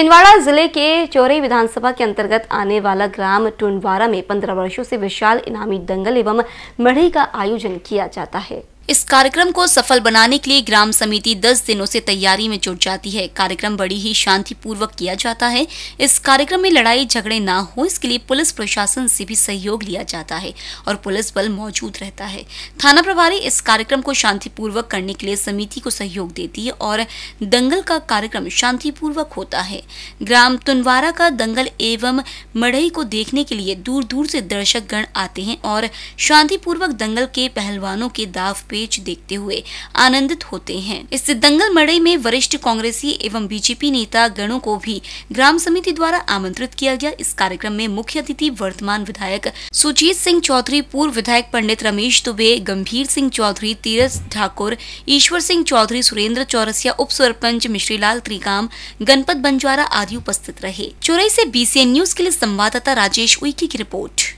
छिंदवाड़ा जिले के चौरी विधानसभा के अंतर्गत आने वाला ग्राम टुंडवारा में पंद्रह वर्षों से विशाल इनामी दंगल एवं मढ़ी का आयोजन किया जाता है इस कार्यक्रम को सफल बनाने के लिए ग्राम समिति 10 दिनों से तैयारी में जुट जाती है कार्यक्रम बड़ी ही शांतिपूर्वक किया जाता है इस कार्यक्रम में लड़ाई झगड़े ना हो इसके लिए पुलिस प्रशासन से भी सहयोग लिया जाता है और पुलिस बल मौजूद रहता है थाना प्रभारी इस कार्यक्रम को शांतिपूर्वक करने के लिए समिति को सहयोग देती है और दंगल का कार्यक्रम शांतिपूर्वक होता है ग्राम तुनवारा का दंगल एवं मढ़ई को देखने के लिए दूर दूर से दर्शक गण आते हैं और शांतिपूर्वक दंगल के पहलवानों के दाव पे बीच देखते हुए आनंदित होते हैं इस दंगल मड़ई में वरिष्ठ कांग्रेसी एवं बीजेपी नेता गणों को भी ग्राम समिति द्वारा आमंत्रित किया गया इस कार्यक्रम में मुख्य अतिथि वर्तमान विधायक सुजीत सिंह चौधरी पूर्व विधायक पंडित रमेश दुबे गंभीर सिंह चौधरी तीरथ ठाकुर ईश्वर सिंह चौधरी सुरेंद्र चौरसिया उप सरपंच मिश्रीलाल त्रिकाम गणपत बंजवारा आदि उपस्थित रहे चोरई से बीसीएन न्यूज के लिए संवाददाता राजेश उइकी की रिपोर्ट